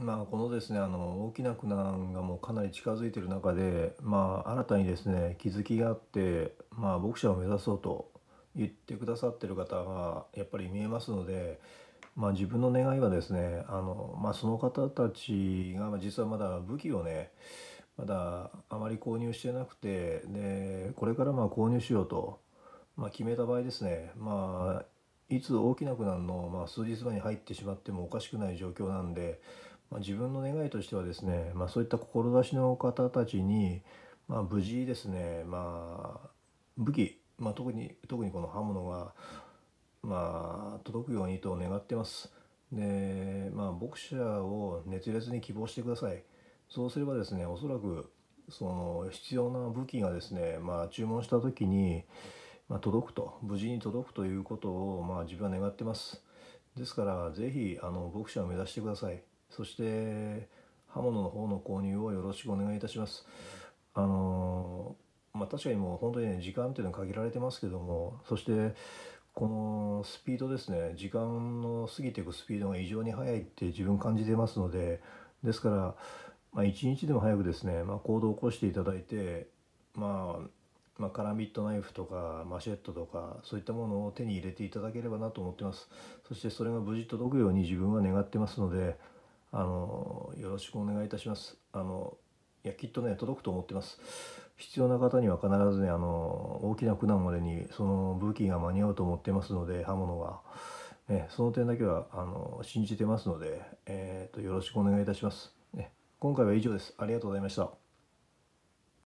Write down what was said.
まあ、このですねあの大きな苦難がもうかなり近づいている中で、まあ、新たにですね気づきがあって、まあ、牧者を目指そうと言ってくださってる方がやっぱり見えますので、まあ、自分の願いはですねあの、まあ、その方たちが実はまだ武器をねまだあまり購入してなくてでこれからまあ購入しようと、まあ、決めた場合ですね、まあ、いつ大きな苦難の、まあ、数日前に入ってしまってもおかしくない状況なんで、まあ、自分の願いとしてはですね、まあ、そういった志の方たちに、まあ、無事ですね、まあ、武器、まあ、特に特にこの刃物が、まあ、届くようにと願ってます。で、まあ、牧者を熱烈に希望してください。そうすればですね、おそらくその必要な武器がですね、まあ、注文した時に、まあ、届くと無事に届くということを、まあ、自分は願ってますですから是非あの牧師を目指してくださいそして刃物の方の購入をよろしくお願いいたします。あのまあ、確かにもう本当にね時間っていうのは限られてますけどもそしてこのスピードですね時間の過ぎていくスピードが異常に速いって自分感じてますのでですから、まあ、一日でも早くですね、まあ、行動を起こしていただいて、まあ、まあ、カラミットナイフとかマシェットとかそういったものを手に入れていただければなと思ってますそしてそれが無事届くように自分は願ってますのであのよろしくお願いいたしますあのいやきっとね届くと思ってます必要な方には必ずねあの大きな苦難までにその武器が間に合うと思ってますので刃物は、ね、その点だけはあの信じてますので、えーと、とよろしくお願いいたします、ね、今回は以上ですありがとうございました